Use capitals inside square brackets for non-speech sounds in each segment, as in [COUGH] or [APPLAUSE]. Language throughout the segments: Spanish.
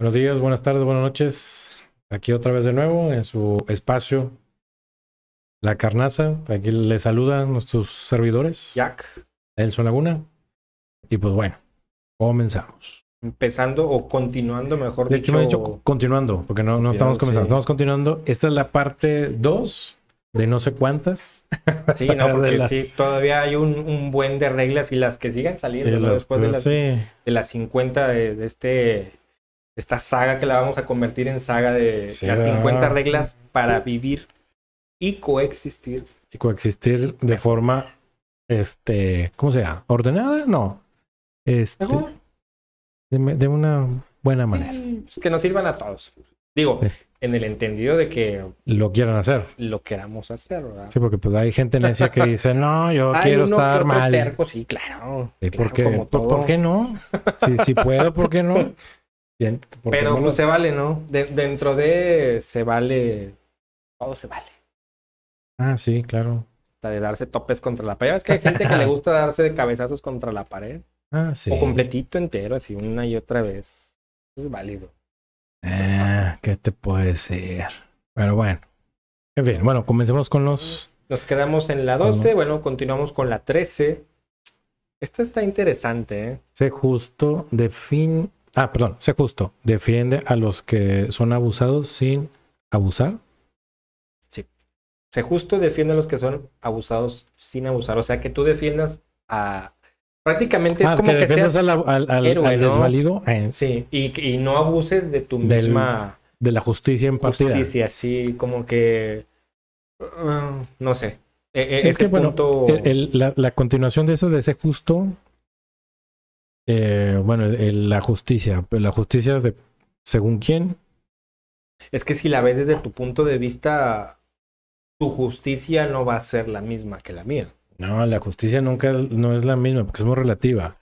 Buenos días, buenas tardes, buenas noches. Aquí otra vez de nuevo en su espacio La Carnaza. Aquí le saludan nuestros servidores. Jack. Elson Laguna. Y pues bueno, comenzamos. Empezando o continuando, mejor dicho. hecho, continuando, porque no, no estamos comenzando. Estamos continuando. Esta es la parte 2 de no sé cuántas. [LAUGHS] Sí, no, [LAUGHS] porque todavía hay un, buen de reglas y las que sigan saliendo después de las, de las 50 de este esta saga que la vamos a convertir en saga de las 50 reglas para vivir y coexistir. Y coexistir de forma, este, ¿cómo se llama? ¿Ordenada? No. Este, De, una buena manera. Pues, que nos sirvan a todos. Digo, en el entendido de que... Lo quieran hacer. Lo queramos hacer, ¿verdad? Sí, porque pues hay gente necia que dice, no, yo quiero estar mal. sí, claro. Sí, porque, pues, ¿por, qué no? si puedo, ¿por qué no? [LAUGHS] Pero pues se vale, ¿no? dentro de se vale, todo se vale. Ah, sí, claro. Hasta de darse topes contra la pared. Es que hay gente que le [LAUGHS] gusta darse de cabezazos contra la pared. Ah, sí. O completito entero, así una y otra vez. es válido. Ah, ¿Qué te puede ser? Pero bueno. En fin, bueno, comencemos con los. Nos quedamos en la 12. Bueno, continuamos con la 13. Esta está interesante, ¿eh? Se justo de fin Ah, perdón, Se justo. Defiende a los que son abusados sin abusar. Sí. Se justo defiende a los que son abusados sin abusar. O sea, que tú defiendas a. Prácticamente es ah, como que, seas al, desvalido. sí, y, no abuses de tu misma. De la justicia en partida. Justicia, así como que. Uh, no sé. E, e, es que, bueno, la, continuación de eso de ser justo eh, bueno, la justicia. Pues, la justicia de según quién. Es que si la ves desde tu punto de vista, tu justicia no va a ser la misma que la mía. No, la justicia nunca no es la misma porque es muy relativa.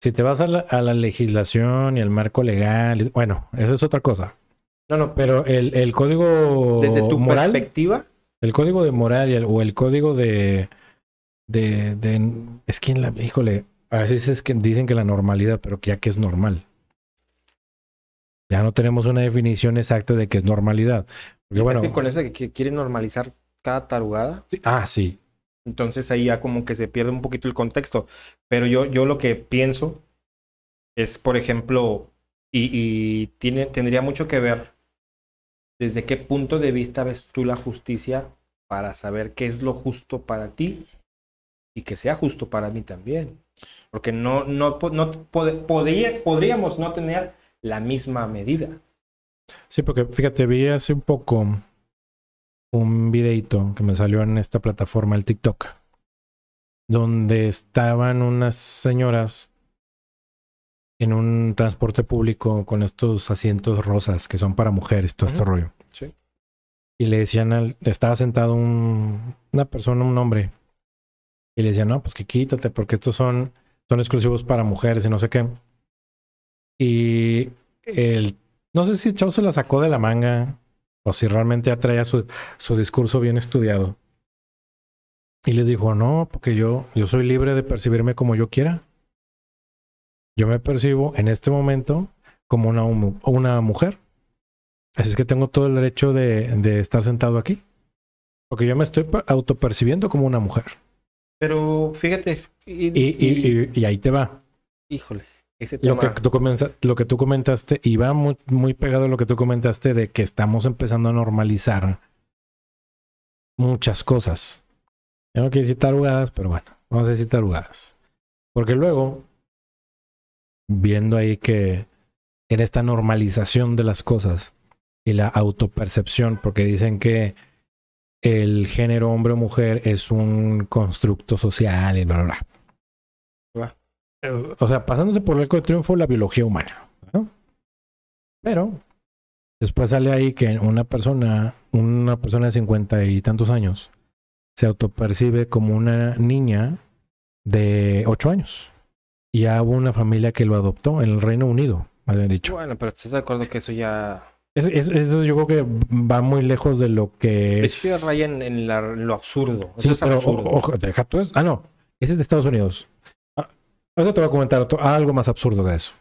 Si te vas a la, legislación y al marco legal, bueno, eso es otra cosa. No, no, pero el, el código. Desde tu perspectiva. El código de moral o el código de, de, de. Es que la. Híjole, a veces es que dicen que la normalidad, pero que ya que es normal. Ya no tenemos una definición exacta de qué es normalidad. es que con eso que quieren normalizar cada tarugada. Ah, sí. Entonces ahí ya como que se pierde un poquito el contexto. Pero yo, yo lo que pienso es, por ejemplo, y, y tiene, tendría mucho que ver desde qué punto de vista ves tú la justicia para saber qué es lo justo para ti y que sea justo para mí también. Porque no, no, no podríamos no tener la misma medida. Sí, porque fíjate, vi hace un poco un videito que me salió en esta plataforma, el TikTok, donde estaban unas señoras en un transporte público con estos asientos rosas que son para mujeres, todo este rollo. Sí. Y le decían al, estaba sentado un, una persona, un hombre, y le decía, no, pues que quítate, porque estos son, son exclusivos para mujeres y no sé qué. Y el, no sé si Chau se la sacó de la manga o si realmente atraía su, discurso bien estudiado. Y le dijo, no, porque yo, yo soy libre de percibirme como yo quiera. Yo me percibo en este momento como una, una mujer. Así es que tengo todo el derecho de, de estar sentado aquí. Porque yo me estoy autopercibiendo como una mujer. Pero fíjate. Y, ahí te va. Híjole. Ese Lo, que tú lo que tú comentaste, y va muy, muy pegado a lo que tú comentaste de que estamos empezando a normalizar muchas cosas. tengo que quiero decir pero bueno, vamos a citar tarugadas. Porque luego, viendo ahí que en esta normalización de las cosas y la autopercepción, porque dicen que el género hombre o mujer es un constructo social y bla, bla, bla. Eh, o sea, pasándose por el arco de triunfo la biología humana. Pero después sale ahí que una persona, una persona de cincuenta y tantos años, se autopercibe como una niña de ocho años. Y ya hubo una familia que lo adoptó en el Reino Unido, más bien dicho. Bueno, pero estás de acuerdo que eso ya eso yo creo que va muy lejos de lo que es. que en, lo absurdo. es absurdo. deja tú eso. Ah, no. Ese es de Estados Unidos. Ah, ahora te voy a comentar algo más absurdo que eso.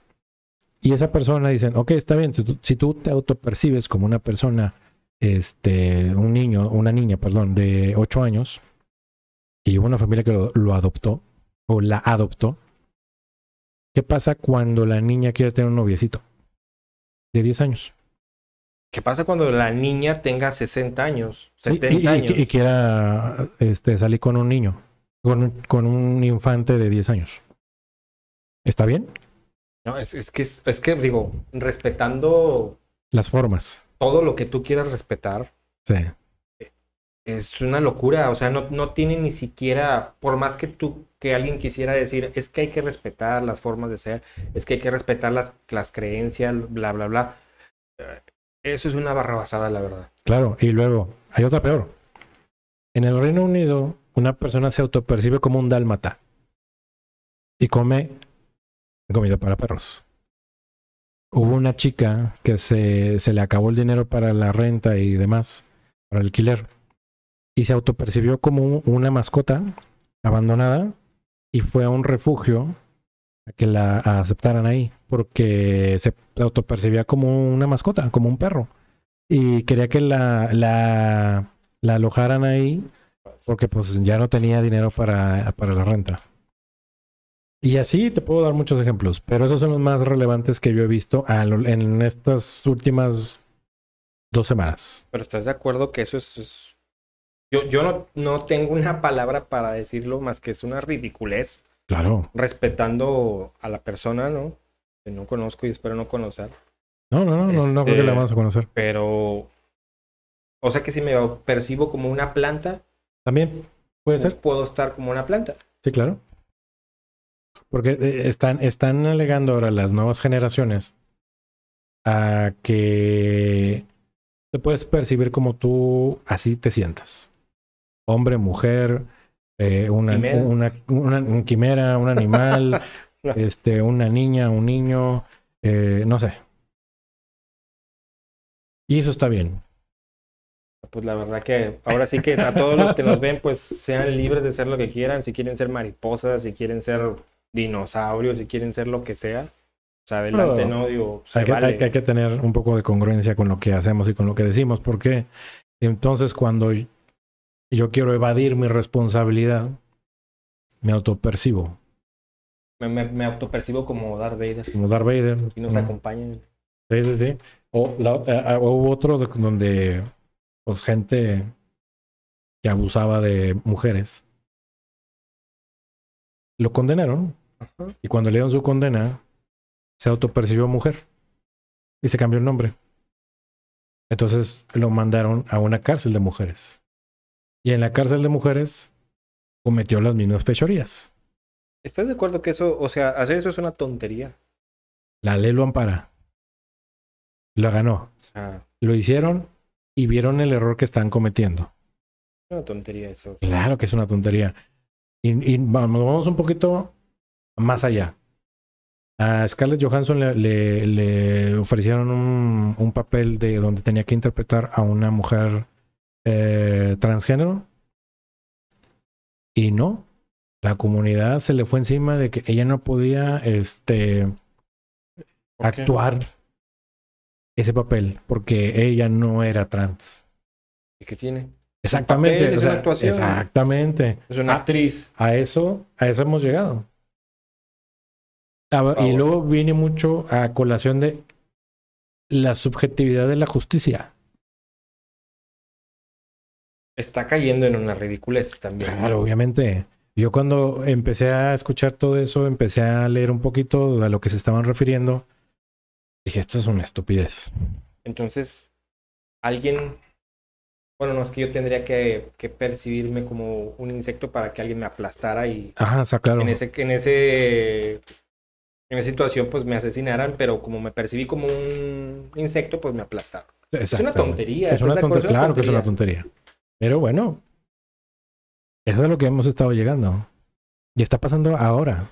Y esa persona dice ok, está bien, si tú, te auto te autopercibes como una persona, este, un niño, una niña, perdón, de 8 años, y una familia que lo, adoptó, o la adoptó, ¿qué pasa cuando la niña quiere tener un noviecito de 10 años? ¿Qué pasa cuando la niña tenga 60 años, 70 años? Y, quiera este, salir con un niño, con un, infante de 10 años. ¿Está bien? No, es, que, es, que, digo, respetando... Las formas. Todo lo que tú quieras respetar. Sí es una locura, o sea, no, no, tiene ni siquiera, por más que tú, que alguien quisiera decir, es que hay que respetar las formas de ser, es que hay que respetar las, las creencias, bla, bla, bla. Eso es una barra basada la verdad. Claro, y luego hay otra peor. En el Reino Unido, una persona se autopercibe como un dálmata y come comida para perros. Hubo una chica que se, se le acabó el dinero para la renta y demás, para el alquiler, y se autopercibió como una mascota abandonada y fue a un refugio que la aceptaran ahí, porque se autopercibía como una mascota, como un perro. Y quería que la, la, alojaran ahí, porque pues ya no tenía dinero para, para la renta. Y así te puedo dar muchos ejemplos, pero esos son los más relevantes que yo he visto en estas últimas dos semanas. Pero estás de acuerdo que eso es... Yo, yo no, no tengo una palabra para decirlo más que es una ridiculez. Claro. Respetando a la persona, ¿no? Que no conozco y espero no conocer. No, no, no, no creo que la este, vamos a conocer. Pero. O sea que si me percibo como una planta. También puede ser. Puedo estar como una planta. Sí, claro. Porque eh, están, están alegando ahora las nuevas generaciones a que te puedes percibir como tú así te sientas. Hombre, mujer, eh, una, quimera, un animal, [LAUGHS] este, una niña, un niño, eh, no sé. Y eso está bien. Pues la verdad que ahora sí que a todos los que nos ven, pues sean libres de ser lo que quieran, si quieren ser mariposas, si quieren ser dinosaurios, si quieren ser lo que sea. O pues sea, adelante, no digo. Pues, hay, hay que tener un poco de congruencia con lo que hacemos y con lo que decimos, porque entonces cuando yo quiero evadir mi responsabilidad, me autopercibo. Me, me, autopercibo como Darth Vader. Como Darth Vader. Y nos acompañen acompañan. Sí, sí, sí. O, eh, ah, hubo otro donde pues gente que abusaba de mujeres lo condenaron y cuando le dieron su condena se autopercibió mujer y se cambió el nombre. Entonces lo mandaron a una cárcel de mujeres. Y en la cárcel de mujeres cometió las mismas fechorías. ¿Estás de acuerdo que eso, o sea, hacer eso es una tontería? La ley lo ampara. Lo ganó. Ah. Lo hicieron y vieron el error que están cometiendo. Una tontería eso. Claro que es una tontería. Y, vamos, un poquito más allá. A Scarlett Johansson le, ofrecieron un, un, papel de donde tenía que interpretar a una mujer eh, transgénero. Y no, la comunidad se le fue encima de que ella no podía este, actuar ese papel porque ella no era trans. ¿Y qué tiene? Exactamente. exactamente. Es una ah, actriz. A, eso, a eso hemos llegado. Ah, y luego viene mucho a colación de la subjetividad de la justicia está cayendo en una ridiculez también. Claro, obviamente. Yo cuando empecé a escuchar todo eso, empecé a leer un poquito a lo que se estaban refiriendo. Dije, esto es una estupidez. Entonces, alguien, bueno, no es que yo tendría que, percibirme como un insecto para que alguien me aplastara y Ajá, o claro. en ese, en ese en esa situación pues me asesinaran, pero como me percibí como un insecto, pues me aplastaron. Es una tontería. Es una tontería. claro que es una tontería. Pero bueno, eso es a lo que hemos estado llegando. Y está pasando ahora.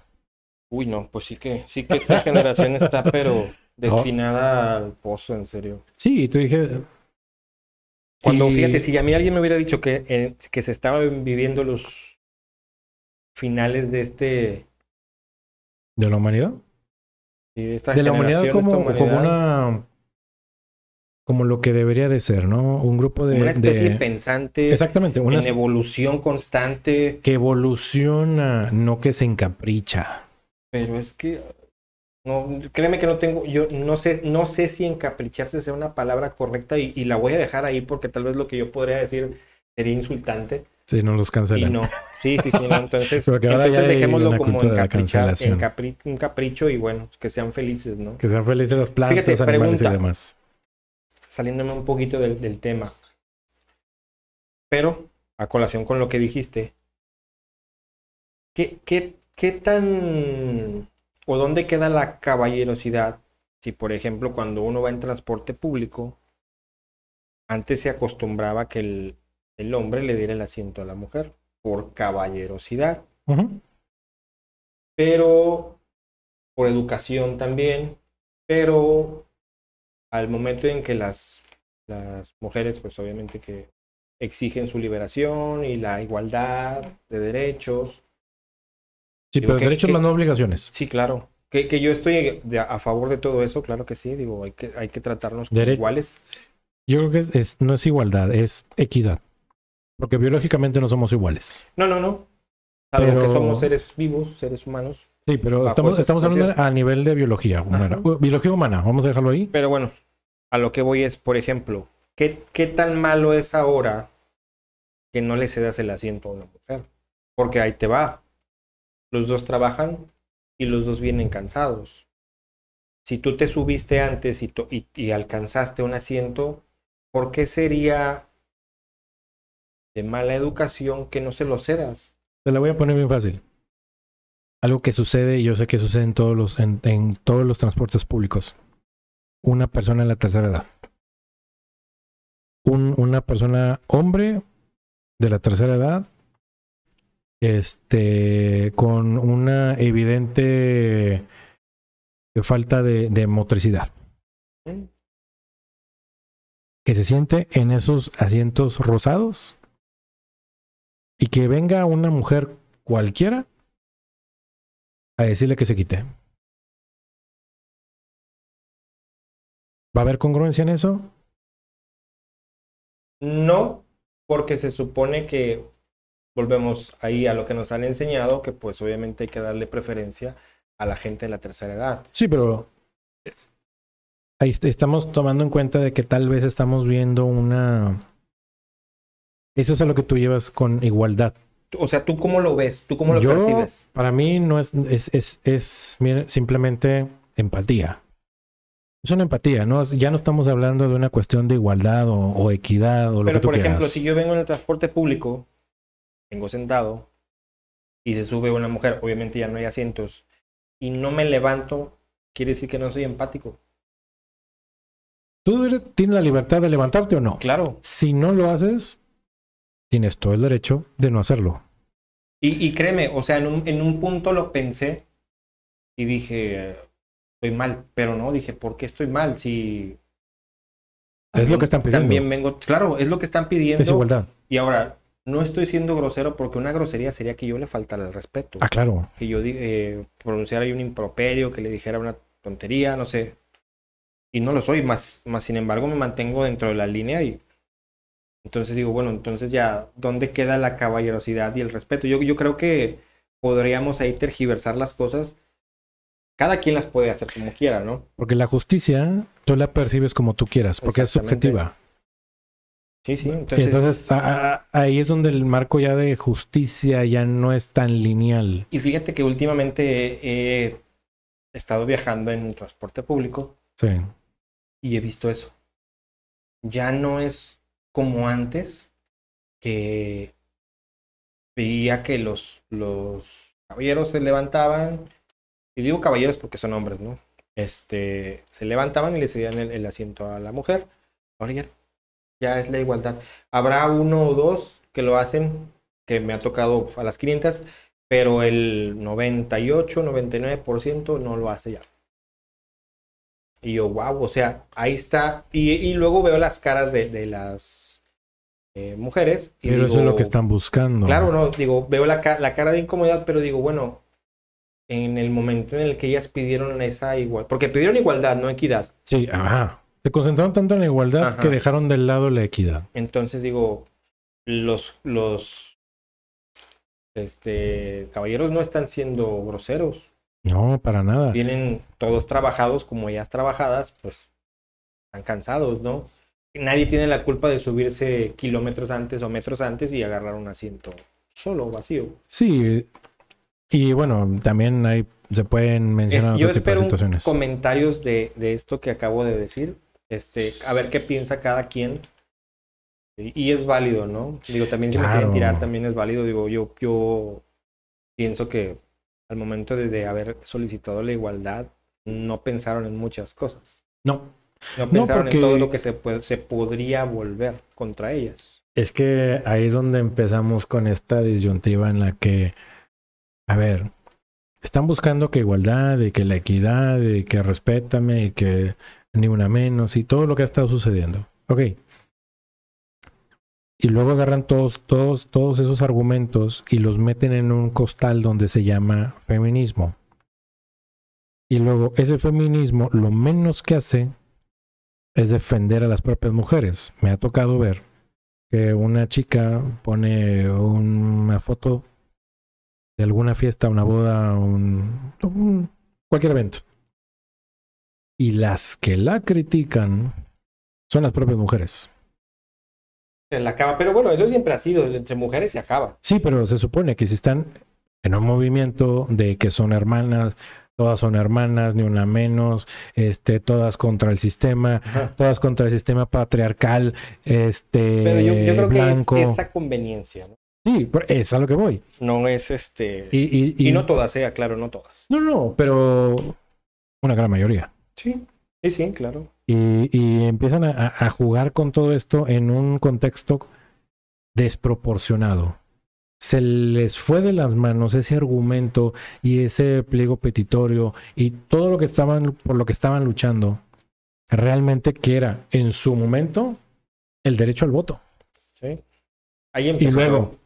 Uy, no, pues sí que, sí que esta generación está, pero [LAUGHS] destinada al pozo, en serio. Sí, tú dije. Cuando, fíjate, si a mí alguien me hubiera dicho que, eh, que se estaban viviendo los finales de este. ¿De la humanidad? Sí, esta de la como, como, una como lo que debería de ser, ¿no? Un grupo de... Una especie pensante. Exactamente, una... En evolución constante. Que evoluciona, no que se encapricha. Pero es que... No, créeme que no tengo, yo no sé, no sé si encapricharse sea una palabra correcta y, la voy a dejar ahí porque tal vez lo que yo podría decir sería insultante. Sí, no los cancelan. no, sí, sí, sí, entonces, [LAUGHS] entonces dejémoslo como encaprichar, un capricho y bueno, que sean felices, ¿no? Que sean felices los plantas, animales y demás saliéndome un poquito del, tema, pero a colación con lo que dijiste, ¿qué, qué, qué tan o dónde queda la caballerosidad si, por ejemplo, cuando uno va en transporte público, antes se acostumbraba que el, el hombre le diera el asiento a la mujer por caballerosidad, pero por educación también, pero al momento en que las, mujeres, pues obviamente que exigen su liberación y la igualdad de derechos. Sí, pero derechos más no obligaciones. Sí, claro. Que, que yo estoy a favor de todo eso, claro que sí. Digo, hay que, hay que tratarnos como iguales. Yo creo que es, no es igualdad, es equidad. Porque biológicamente no somos iguales. No, no, no que somos seres vivos, seres humanos. Sí, pero estamos, hablando a nivel de biología humana. Biología humana, vamos a dejarlo ahí. Pero bueno, a lo que voy es, por ejemplo, ¿qué, qué tan malo es ahora que no le cedas el asiento a una mujer? Porque ahí te va. Los dos trabajan y los dos vienen cansados. Si tú te subiste antes y, y alcanzaste un asiento, ¿por qué sería de mala educación que no se lo cedas? Te la voy a poner bien fácil. Algo que sucede, y yo sé que sucede en todos los, en, todos los transportes públicos. Una persona en la tercera edad. Un, una persona hombre de la tercera edad este, con una evidente eh, falta de, de, motricidad. Que se siente en esos asientos rosados y que venga una mujer cualquiera a decirle que se quite. ¿Va a haber congruencia en eso? No, porque se supone que volvemos ahí a lo que nos han enseñado, que pues obviamente hay que darle preferencia a la gente de la tercera edad. Sí, pero eh, ahí estamos tomando en cuenta de que tal vez estamos viendo una eso es a lo que tú llevas con igualdad. O sea, ¿tú cómo lo ves? ¿Tú cómo lo percibes? Para mí no es, es, simplemente empatía. Es una empatía, ¿no? Ya no estamos hablando de una cuestión de igualdad o, equidad o lo que tú por ejemplo, si yo vengo en el transporte público, vengo sentado y se sube una mujer, obviamente ya no hay asientos, y no me levanto, quiere decir que no soy empático. Tú tienes la libertad de levantarte o no. Claro. Si no lo haces, tienes todo el derecho de no hacerlo. Y, créeme, o sea, en un, punto lo pensé y dije, estoy mal, pero no, dije, ¿por qué estoy mal? Si... es lo que están pidiendo. También vengo, claro, es lo que están pidiendo. Es igualdad. Y ahora, no estoy siendo grosero porque una grosería sería que yo le faltara el respeto. Ah, claro. Que yo eh, pronunciara un improperio, que le dijera una tontería, no sé. Y no lo soy, más, más sin embargo me mantengo dentro de la línea y entonces digo, bueno, entonces ya, ¿dónde queda la caballerosidad y el respeto? Yo, yo creo que podríamos ahí tergiversar las cosas. Cada quien las puede hacer como quiera, ¿no? Porque la justicia tú la percibes como tú quieras, porque es subjetiva. Sí, sí. Entonces, ahí es donde el marco ya de justicia ya no es tan lineal. Y fíjate que últimamente he estado viajando en transporte público. Sí. Y he visto eso. Ya no es como antes, que veía que los, los caballeros se levantaban, y digo caballeros porque son hombres, ¿no? Este, se levantaban y le cedían el, asiento a la mujer. Ahora ya, ya es la igualdad. Habrá uno o dos que lo hacen, que me ha tocado a las 500, pero el 98, 99% no lo hace ya. Y yo, wow, o sea, ahí está. Y, luego veo las caras de, las eh, mujeres. pero eso es lo que están buscando. Claro, no, digo, veo la, cara de incomodidad, pero digo, bueno, en el momento en el que ellas pidieron esa igualdad, porque pidieron igualdad, no equidad. Sí, ajá. Se concentraron tanto en la igualdad que dejaron de lado la equidad. Entonces digo, los, los este, caballeros no están siendo groseros. No, para nada. Vienen todos trabajados como ellas trabajadas, pues están cansados, ¿no? Nadie tiene la culpa de subirse kilómetros antes o metros antes y agarrar un asiento solo, vacío. Sí, y bueno, también hay, se pueden mencionar yo espero comentarios de, esto que acabo de decir, este, a ver qué piensa cada quien. Y, es válido, ¿no? Digo, también si me quieren tirar, también es válido. Digo, yo, yo pienso que al momento de, haber solicitado la igualdad, no pensaron en muchas cosas. No. No pensaron en todo lo que se, se podría volver contra ellas. Es que ahí es donde empezamos con esta disyuntiva en la que, a ver, están buscando que igualdad y que la equidad y que respétame y que ni una menos y todo lo que ha estado sucediendo. Ok, y luego agarran todos, todos, todos esos argumentos y los meten en un costal donde se llama feminismo. Y luego ese feminismo lo menos que hace es defender a las propias mujeres. Me ha tocado ver que una chica pone una foto de alguna fiesta, una boda, un, cualquier evento. Y las que la critican son las propias mujeres en la cama. Pero bueno, eso siempre ha sido, entre mujeres se acaba. Sí, pero se supone que si están en un movimiento de que son hermanas, todas son hermanas, ni una menos, este, todas contra el sistema, todas contra el sistema patriarcal, este, Pero yo, creo que es esa conveniencia, ¿no? Sí, es a lo que voy. No es este. Y, no todas, sea eh, claro, no todas. No, no, pero una gran mayoría. Sí. Sí, sí, claro. Y, empiezan a, jugar con todo esto en un contexto desproporcionado. Se les fue de las manos ese argumento y ese pliego petitorio y todo lo que estaban por lo que estaban luchando realmente que era en su momento el derecho al voto. Sí. Ahí Y luego,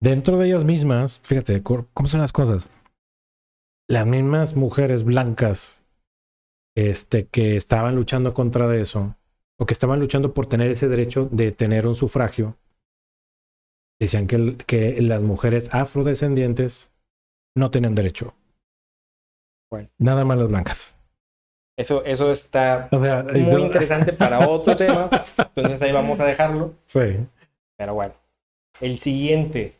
dentro de ellas mismas, fíjate cómo son las cosas. Las mismas mujeres blancas este, que estaban luchando contra eso, o que estaban luchando por tener ese derecho de tener un sufragio, decían que, que las mujeres afrodescendientes no tenían derecho. Nada más las blancas. Eso, eso está muy interesante para otro [LAUGHS] tema. Entonces ahí vamos a dejarlo. Sí. Pero bueno. El siguiente.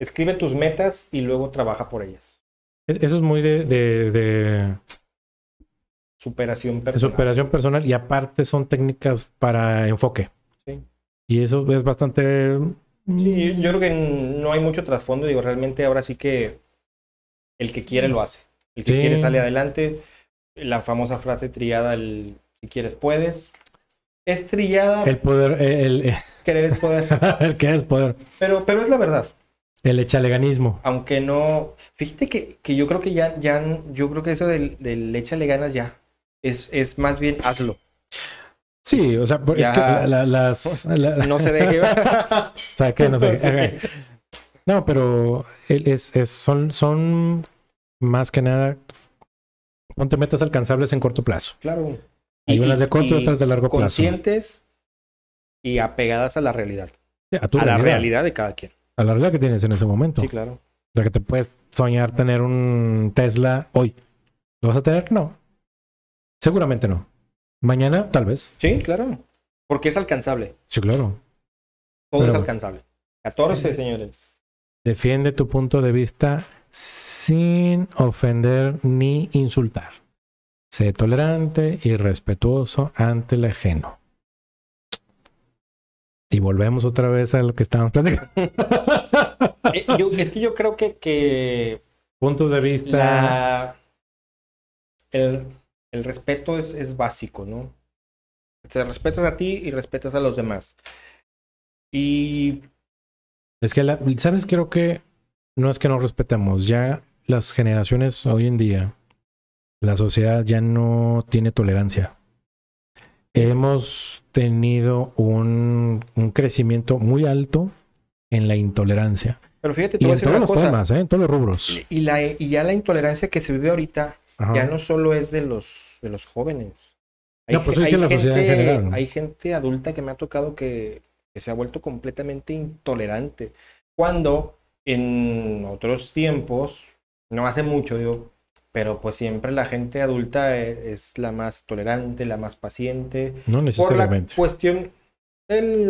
Escribe tus metas y luego trabaja por ellas. E-, eso es muy de, de superación personal. Superación personal y aparte son técnicas para enfoque. Sí. Y eso es bastante... Mm, yo creo que no hay mucho trasfondo, digo, realmente ahora sí que el que quiere lo hace. El que quiere sale adelante. La famosa frase triada el si quieres puedes. Es trillada. El poder, eh, eh, el... Querer es poder. [LAUGHS] el querer es poder. Pero, pero es la verdad. El echaleganismo. Aunque no. Fíjate que, yo creo que ya, ya. Yo creo que eso del, del échale ganas ya es, más bien hazlo. Sí, o sea, es que las... No se deje. [LAUGHS] o sea, que no se No, pero es, es, son, son más que nada, ponte metas alcanzables en corto plazo. Claro. y, unas de corto y otras de largo plazo. Conscientes y apegadas a la realidad. a, la realidad de cada quien. A la realidad que tienes en ese momento. Sí, claro. O sea, que te puedes soñar tener un Tesla hoy. ¿Lo vas a tener? No. Seguramente no. Mañana, tal vez. Sí, claro. Porque es alcanzable. Sí, claro. Todo es alcanzable. 14, señores. Defiende tu punto de vista sin ofender ni insultar. Sé tolerante y respetuoso ante el ajeno. Y volvemos otra vez a lo que estábamos platicando. [LAUGHS] Eh, es que yo creo que. que punto de vista. el el respeto es, es básico, ¿no? Te respetas a ti y respetas a los demás. Y... Es que, ¿sabes? Creo que no es que no respetemos. Ya las generaciones hoy en día, la sociedad ya no tiene tolerancia. Hemos tenido un, crecimiento muy alto en la intolerancia. Pero fíjate, te a rubros. Y, y ya la intolerancia que se vive ahorita ya no solo es de los, de los jóvenes. Hay, gente, adulta que me ha tocado que, se ha vuelto completamente intolerante. Cuando en otros tiempos, no hace mucho, digo, pero pues siempre la gente adulta e-, es, la más tolerante, la más paciente. No necesariamente. Por la cuestión, del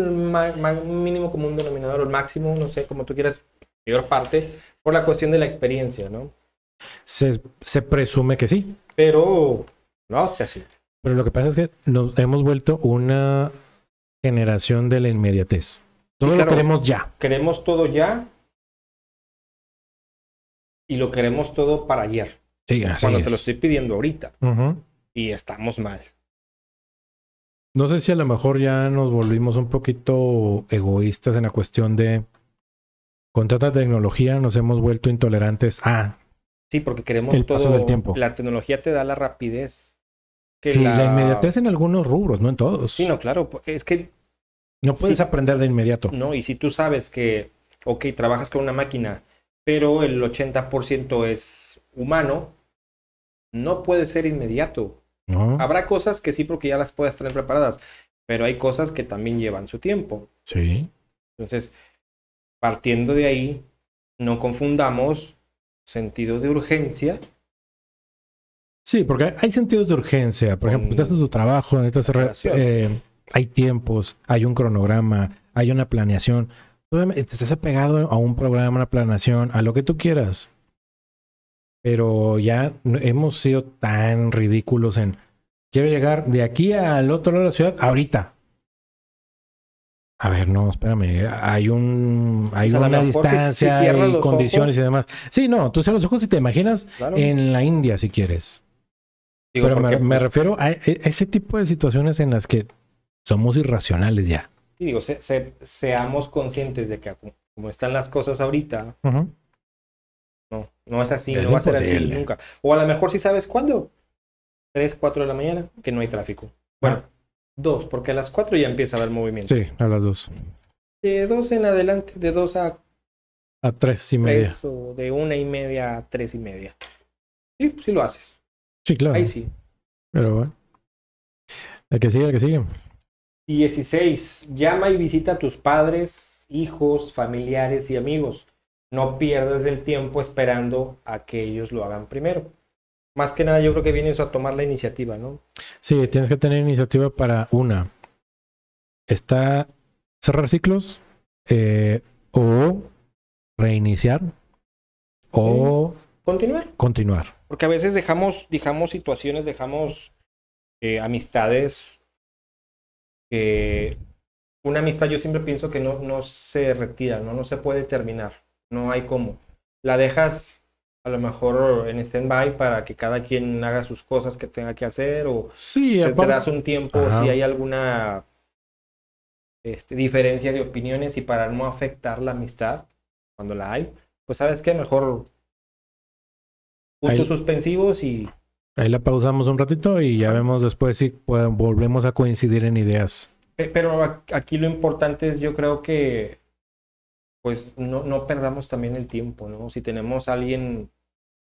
mínimo común denominador, el máximo, no sé, como tú quieras, mayor parte, por la cuestión de la experiencia, ¿no? Se, presume que sí. Pero no sé así. Pero lo que pasa es que nos hemos vuelto una generación de la inmediatez. Todo lo queremos ya. Queremos todo ya. Y lo queremos todo para ayer. Sí, así Cuando te lo estoy pidiendo ahorita. Y estamos mal. No sé si a lo mejor ya nos volvimos un poquito egoístas en la cuestión de con tanta tecnología nos hemos vuelto intolerantes a Sí, porque queremos el todo. Del tiempo. La tecnología te da la rapidez. sí, la... inmediatez en algunos rubros, no en todos. Sí, no, claro. Es que. No puedes aprender de inmediato. No, y si tú sabes que, ok, trabajas con una máquina, pero el 80% es humano, no puede ser inmediato. No. Habrá cosas que sí, porque ya las puedes tener preparadas, pero hay cosas que también llevan su tiempo. Sí. Entonces, partiendo de ahí, no confundamos sentido de urgencia. Sí, porque hay sentidos de urgencia. Por ejemplo, estás en tu trabajo, necesitas, eh, hay tiempos, hay un cronograma, hay una planeación. Te estás apegado a un programa, a una planeación, a lo que tú quieras. Pero ya hemos sido tan ridículos en quiero llegar de aquí al otro lado de la ciudad ahorita a ver, no, espérame, hay un hay pues una distancia y condiciones y demás. Sí, no, tú cierras los ojos y te imaginas en la India si quieres. Pero me, pues refiero a e, e, ese tipo de situaciones en las que somos irracionales ya. Sí, digo, se, seamos conscientes de que como están las cosas ahorita, no, no es así, no va a ser así nunca. O a lo mejor si sabes cuándo, 3, 4 de la mañana, que no hay tráfico. Bueno, Dos, porque a las cuatro ya empieza a haber movimiento. Sí, a las dos. De dos en adelante, de dos a... A tres y media. de una y media a tres y media. Sí, sí lo haces. Sí, claro. Ahí sí. Pero bueno. La que sigue, la que sigue. Dieciséis. Llama y visita a tus padres, hijos, familiares y amigos. No pierdas el tiempo esperando a que ellos lo hagan primero más que nada yo creo que viene eso a tomar la iniciativa, ¿no? Sí, tienes que tener iniciativa para una. Está cerrar ciclos eh, o reiniciar o... Continuar. Continuar. Porque a veces dejamos, dejamos situaciones, dejamos eh, amistades. una amistad yo siempre pienso que no, no se retira, ¿no? no se puede terminar, no hay cómo. La dejas a lo mejor en stand-by para que cada quien haga sus cosas que tenga que hacer o si se te das un tiempo si hay alguna este, diferencia de opiniones y para no afectar la amistad cuando la hay, pues sabes que mejor puntos suspensivos y... Ahí la pausamos un ratito y ya vemos después si volvemos a coincidir en ideas. Pero aquí lo importante es yo creo que pues no, no perdamos también el tiempo, ¿no? Si tenemos a alguien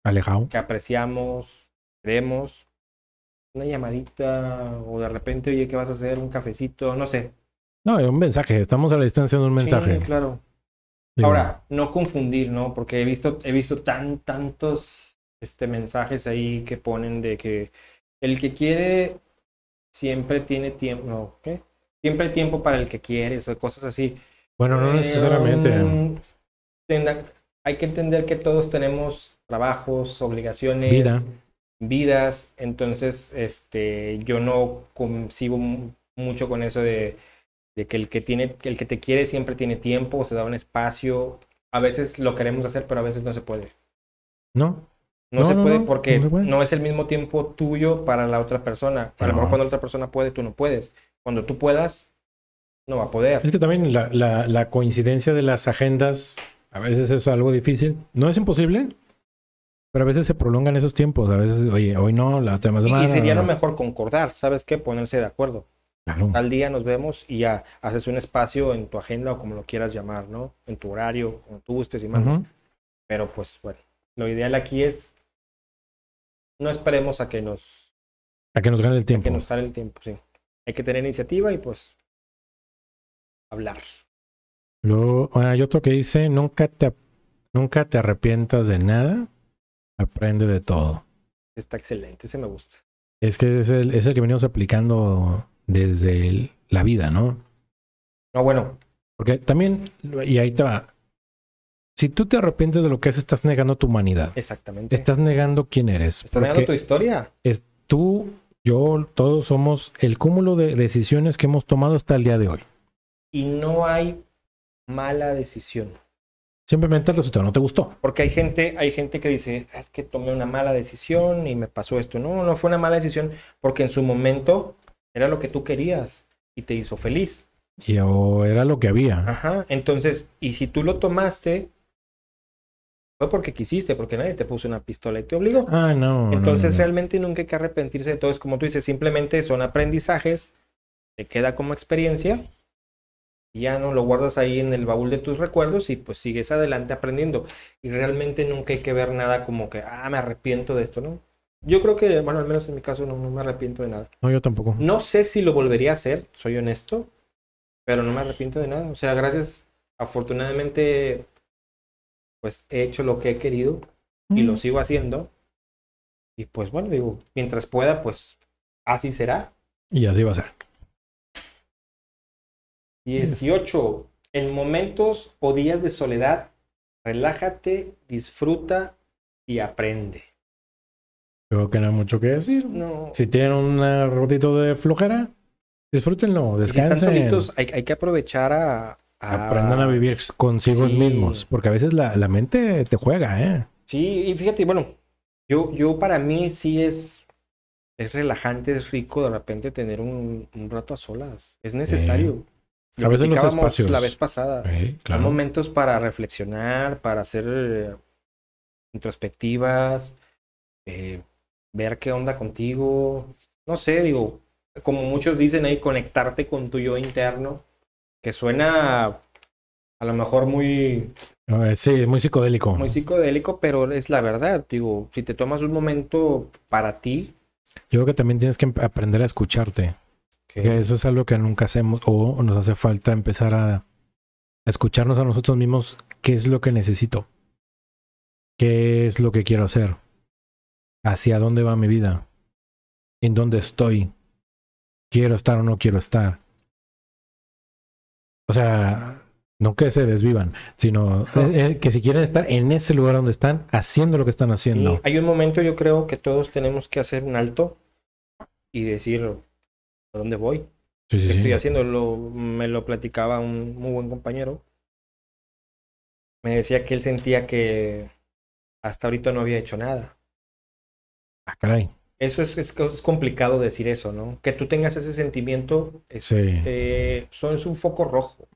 Alejado. Que apreciamos, queremos. Una llamadita o de repente, oye, ¿qué vas a hacer? Un cafecito, no sé. No, es un mensaje. Estamos a la distancia de un mensaje. Sí, claro. Ahora, no confundir, ¿no? Porque he visto, he visto tan, tantos este, mensajes ahí que ponen de que el que quiere siempre tiene tiempo. No, Siempre hay tiempo para el que quiere, Esas cosas así. Bueno, no eh, necesariamente. Um, hay que entender que todos tenemos trabajos, obligaciones, vidas. Entonces, este, yo no concibo mucho con eso de, que el que tiene, el que te quiere siempre tiene tiempo, o se da un espacio. A veces lo queremos hacer, pero a veces no se puede. No. No, se puede porque no, es el mismo tiempo tuyo para la otra persona. A lo mejor cuando la otra persona puede, tú no puedes. Cuando tú puedas, no va a poder. Es que también la coincidencia de las agendas a veces es algo difícil. No es imposible, pero a veces se prolongan esos tiempos. A veces, oye, hoy no, la tema es Y, y sería lo mejor concordar, ¿sabes qué? Ponerse de acuerdo. Claro. Tal día nos vemos y ya haces un espacio en tu agenda o como lo quieras llamar, ¿no? En tu horario, como tú gustes y mandas. Pero pues bueno, lo ideal aquí es no esperemos a que nos a que nos gane el tiempo. A que nos gane el tiempo, sí. Hay que tener iniciativa y pues hablar hay otro que dice, nunca te, nunca te arrepientas de nada, aprende de todo. Está excelente, ese me gusta. Es que es el, que venimos aplicando desde la vida, ¿no? No, ah, bueno. Porque también, y ahí te va, si tú te arrepientes de lo que es, estás negando tu humanidad. Exactamente. Estás negando quién eres. Estás negando tu historia. Es tú, yo, todos somos el cúmulo de decisiones que hemos tomado hasta el día de hoy. Y no hay mala decisión. Simplemente el resultado no te gustó. Porque hay gente, hay gente que dice, es que tomé una mala decisión y me pasó esto. No, no fue una mala decisión porque en su momento era lo que tú querías y te hizo feliz. Y o era lo que había. Ajá. Entonces, y si tú lo tomaste, fue porque quisiste, porque nadie te puso una pistola y te obligó. Ah, no. Entonces, realmente nunca hay que arrepentirse de todo. Es como tú dices, simplemente son aprendizajes, te queda como experiencia ya no lo guardas ahí en el baúl de tus recuerdos y pues sigues adelante aprendiendo. Y realmente nunca hay que ver nada como que, ah, me arrepiento de esto, ¿no? Yo creo que, bueno, al menos en mi caso no, no me arrepiento de nada. No, yo tampoco. No sé si lo volvería a hacer, soy honesto, pero no me arrepiento de nada. O sea, gracias, afortunadamente, pues he hecho lo que he querido y lo mm. sigo haciendo. Y pues bueno, digo, mientras pueda, pues así será. Y así va a ser. 18. En momentos o días de soledad, relájate, disfruta y aprende. Creo que no hay mucho que decir. Si tienen un ratito de flojera, disfrútenlo, descansen. están solitos, hay, que aprovechar a, Aprendan a vivir consigo mismos, porque a veces la, mente te juega, ¿eh? Sí, y fíjate, bueno, yo, yo para mí sí es, es relajante, es rico de repente tener un, rato a solas. Es necesario la vez pasada. Hay momentos para reflexionar, para hacer eh, introspectivas, eh, ver qué onda contigo. No sé, digo, como muchos dicen ahí, conectarte con tu yo interno, que suena a lo mejor muy... Ah, sí, muy psicodélico. Muy psicodélico, pero es la verdad. Digo, si te tomas un momento para ti... Yo creo que también tienes que aprender a escucharte eso es algo que nunca hacemos o nos hace falta empezar a escucharnos a nosotros mismos qué es lo que necesito, qué es lo que quiero hacer, hacia dónde va mi vida, en dónde estoy, quiero estar o no quiero estar. O sea, no que se desvivan, sino eh, eh, que si quieren estar en ese lugar donde están, haciendo lo que están haciendo. hay un momento, yo creo que todos tenemos que hacer un alto y decir, dónde voy, estoy haciendo. Lo, me lo platicaba un muy buen compañero. Me decía que él sentía que hasta ahorita no había hecho nada. Ah, caray. Eso es, es, complicado decir eso, ¿no? Que tú tengas ese sentimiento es, eh, es un foco rojo.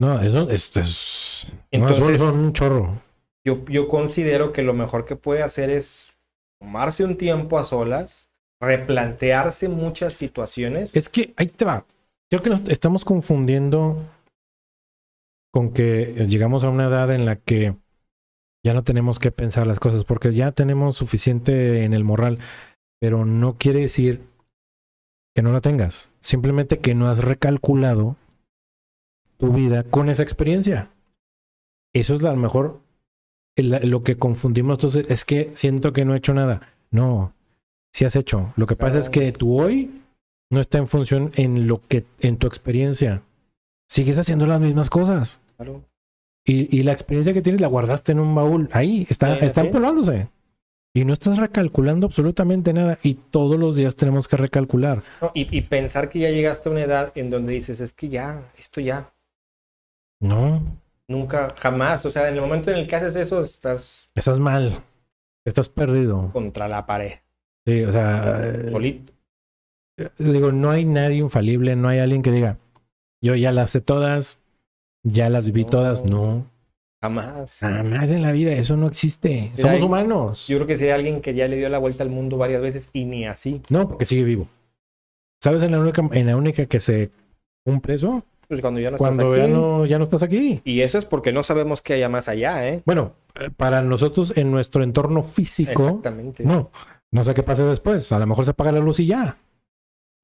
No, eso es, Entonces, un chorro. Yo, yo considero que lo mejor que puede hacer es tomarse un tiempo a solas, replantearse muchas situaciones. Es que ahí te va. Creo que nos estamos confundiendo con que llegamos a una edad en la que ya no tenemos que pensar las cosas, porque ya tenemos suficiente en el moral pero no quiere decir que no la tengas, simplemente que no has recalculado tu vida con esa experiencia. Eso es lo mejor lo que confundimos entonces, es que siento que no he hecho nada. No, si has hecho. Lo que pasa es que tú hoy no está en función en lo que, en tu experiencia. Sigues haciendo las mismas cosas. Y, la experiencia que tienes la guardaste en un baúl. Ahí, está, están Y no estás recalculando absolutamente nada. Y todos los días tenemos que recalcular. y, y, pensar que ya llegaste a una edad en donde dices, es que ya, esto ya. No. Nunca, jamás. O sea, en el momento en el que haces eso, estás. Estás mal. Estás perdido. Contra la pared o sea. Eh, digo, no hay nadie infalible, no hay alguien que diga, yo ya las sé todas, ya las viví todas, no. Jamás. Jamás en la vida, eso no existe. Somos humanos. Yo creo que hay alguien que ya le dio la vuelta al mundo varias veces y ni así. No, porque sigue vivo. ¿Sabes en la única, en la única que se cumple eso? Pues cuando ya no estás ya aquí. No, ya no estás aquí. Y eso es porque no sabemos qué haya más allá, ¿eh? Bueno, eh, para nosotros en nuestro entorno físico. Exactamente. No. No sé qué pase después. A lo mejor se apaga la luz y ya.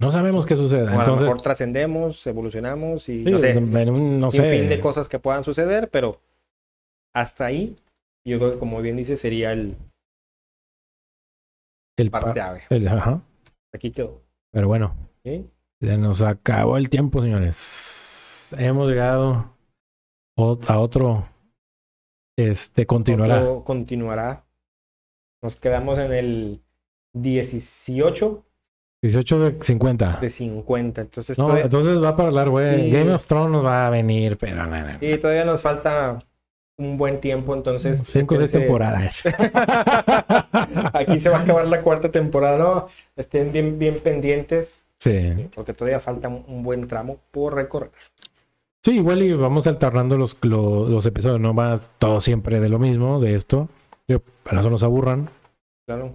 No sabemos qué sucede. a lo mejor trascendemos, evolucionamos y no sé, un, fin de cosas que puedan suceder, pero hasta ahí, yo creo que como bien dice, sería el, el parte ajá. Aquí quedó. Pero bueno, Ya se nos acabó el tiempo, señores. Hemos llegado a otro. Este continuará. continuará. Nos quedamos en el 18. 18 de 50. De 50. Entonces, no, entonces va a hablar, güey. Game of Thrones va a venir, pero no, Y todavía nos falta un buen tiempo, entonces. Cinco de este, este, temporadas. [LAUGHS] Aquí se va a acabar la cuarta temporada, ¿no? Estén bien, bien pendientes. Sí. Este, porque todavía falta un buen tramo por recorrer. Sí, igual y vamos alternando los, los, episodios, no va todo siempre de lo mismo, de esto. para eso nos aburran.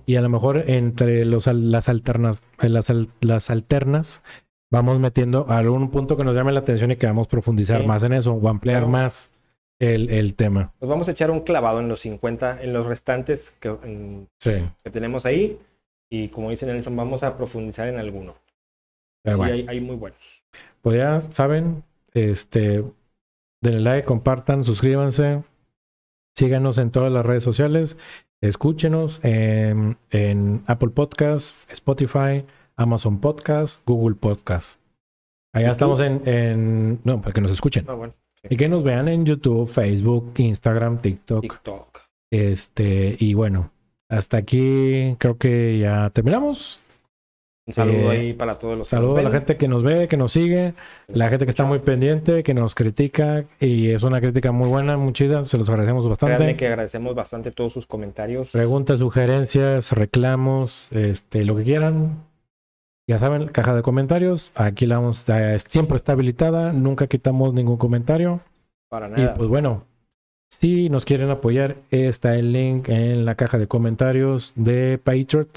Y a lo mejor entre los, las, alternas, eh, las, las alternas vamos metiendo algún punto que nos llame la atención y que vamos a profundizar más en eso o ampliar más el, tema. Pues vamos a echar un clavado en los 50, en los restantes que, que tenemos ahí. Y como dice Nelson, vamos a profundizar en alguno. sí, hay, muy buenos. Pues ya saben, este, denle like, compartan, suscríbanse, síganos en todas las redes sociales. Escúchenos en, en Apple Podcasts, Spotify, Amazon Podcasts, Google Podcasts. Allá estamos en, en, No, para que nos escuchen. Ah, y que nos vean en YouTube, Facebook, Instagram, TikTok. TikTok. Este, y bueno, hasta aquí creo que ya terminamos. Un saludo eh, ahí para todos los a la gente que nos ve, que nos sigue, la gente que está muy pendiente, que nos critica y es una crítica muy buena, muy chida, se los agradecemos bastante. que agradecemos bastante todos sus comentarios. Preguntas, sugerencias, reclamos, este, lo que quieran. Ya saben, caja de comentarios, aquí la vamos, eh, siempre está habilitada, nunca quitamos ningún comentario. Para nada. Y pues bueno, si nos quieren apoyar, está el link en la caja de comentarios de Patreon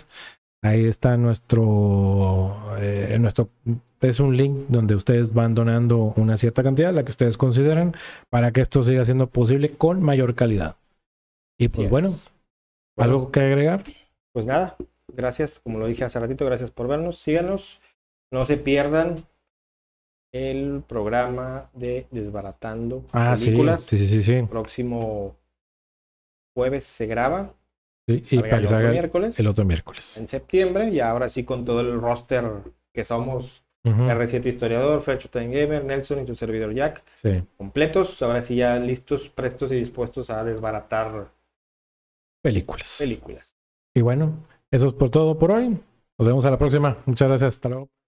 Ahí está nuestro, eh, nuestro, es un link donde ustedes van donando una cierta cantidad, la que ustedes consideran, para que esto siga siendo posible con mayor calidad. Y pues bueno, ¿algo que agregar? Pues nada, gracias, como lo dije hace ratito, gracias por vernos, síganos, no se pierdan el programa de Desbaratando ah, Películas. Sí, sí, sí, El próximo jueves se graba el otro miércoles. El otro miércoles. En septiembre, y ahora sí con todo el roster que somos. R7 Historiador, Fletcher Time Gamer, Nelson y su servidor Jack. Completos, ahora sí ya listos, prestos y dispuestos a desbaratar películas. Películas. Y bueno, eso es por todo por hoy. Nos vemos a la próxima. Muchas gracias. Hasta luego.